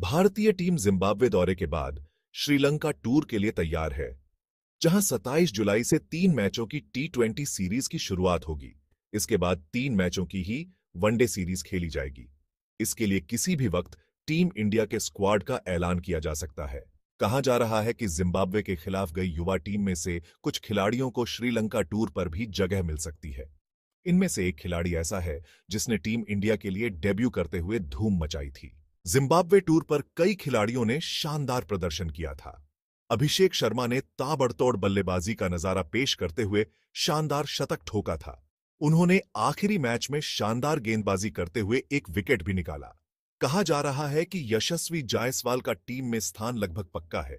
भारतीय team Zimbabwe दौरे के बाद श्रीलंका टूर के लिए तैयार है जहां 27 जुलाई से तीन मैचों की टी सीरीज की शुरुआत होगी इसके बाद तीन मैचों की ही वनडे सीरीज खेली जाएगी इसके लिए किसी भी वक्त टीम इंडिया के स्क्वाड का ऐलान किया जा सकता है कहा जा रहा है कि जिम्बाब्वे के खिलाफ गई युवा टीम में से कुछ खिलाड़ियों को श्रीलंका टूर पर भी जगह मिल सकती है इनमें से एक खिलाड़ी ऐसा है जिसने टीम इंडिया के लिए डेब्यू करते हुए धूम मचाई थी जिम्बाब्वे टूर पर कई खिलाड़ियों ने शानदार प्रदर्शन किया था अभिषेक शर्मा ने ताबड़तोड़ बल्लेबाजी का नजारा पेश करते हुए शानदार शतक ठोका था उन्होंने आखिरी मैच में शानदार गेंदबाजी करते हुए एक विकेट भी निकाला कहा जा रहा है कि यशस्वी जायसवाल का टीम में स्थान लगभग पक्का है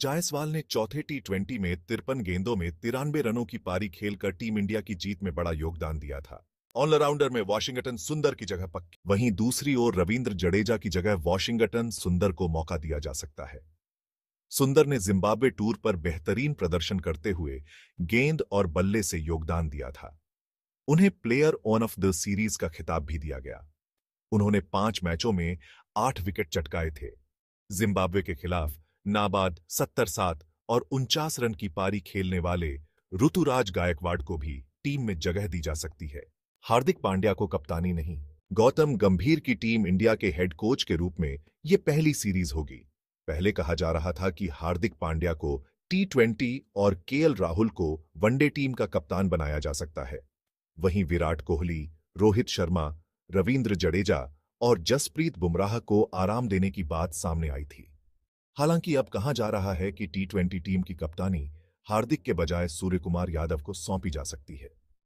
जायसवाल ने चौथे टी ट्वेंटी में तिरपन गेंदों में तिरानबे रनों की पारी खेलकर टीम इंडिया की जीत में बड़ा योगदान दिया था ऑलराउंडर में वॉशिंगटन सुंदर की जगह पक्की वहीं दूसरी ओर रविंद्र जडेजा की जगह वॉशिंगटन सुंदर को मौका दिया जा सकता है सुंदर ने जिम्बाब्वे टूर पर बेहतरीन प्रदर्शन करते हुए गेंद और बल्ले से योगदान दिया था उन्हें player on of the series का खिताब भी दिया गया उन्होंने पांच मैचों में आठ विकेट चटकाए थे जिम्बाब्वे के खिलाफ नाबाद सत्तर सात और उनचास रन की पारी खेलने वाले ऋतुराज गायकवाड़ को भी टीम में जगह दी जा सकती है हार्दिक पांड्या को कप्तानी नहीं गौतम गंभीर की टीम इंडिया के हेड कोच के रूप में ये पहली सीरीज होगी पहले कहा जा रहा था कि हार्दिक पांड्या को टी ट्वेंटी और एल राहुल को वनडे टीम का कप्तान बनाया जा सकता है वहीं विराट कोहली रोहित शर्मा रविंद्र जडेजा और जसप्रीत बुमराह को आराम देने की बात सामने आई थी हालांकि अब कहा जा रहा है कि टी ट्वेंटी टीम की कप्तानी हार्दिक के बजाय सूर्यकुमार यादव को सौंपी जा सकती है